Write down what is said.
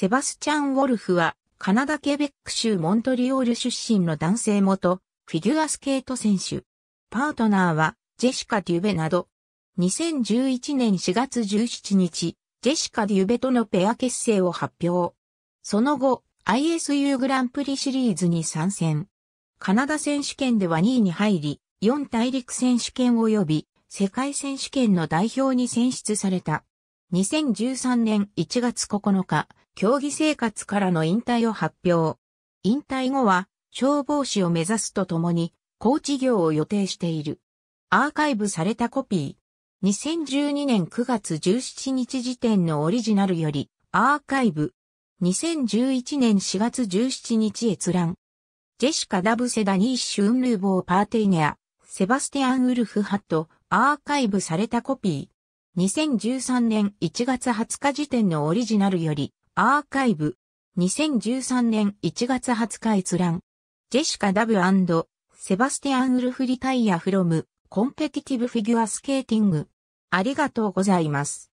セバスチャン・ウォルフは、カナダ・ケベック州モントリオール出身の男性元、フィギュアスケート選手。パートナーは、ジェシカ・デュベなど。2011年4月17日、ジェシカ・デュベとのペア結成を発表。その後、ISU グランプリシリーズに参戦。カナダ選手権では2位に入り、4大陸選手権及び世界選手権の代表に選出された。2013年1月9日、競技生活からの引退を発表。引退後は消防士を目指すとともに、高知業を予定している。アーカイブされたコピー。2012年9月17日時点のオリジナルより、アーカイブ。2011年4月17日閲覧。ジェシカ・ダブセダ・ニーシュ・ンルーボー・パーテイネア、セバスティアン・ウルフ・ハット、アーカイブされたコピー。2013年1月20日時点のオリジナルより、アーカイブ、2013年1月20日閲覧、ジェシカ・ダブセバスティアン・ウルフ・リタイア・フロム、コンペティティブ・フィギュア・スケーティング。ありがとうございます。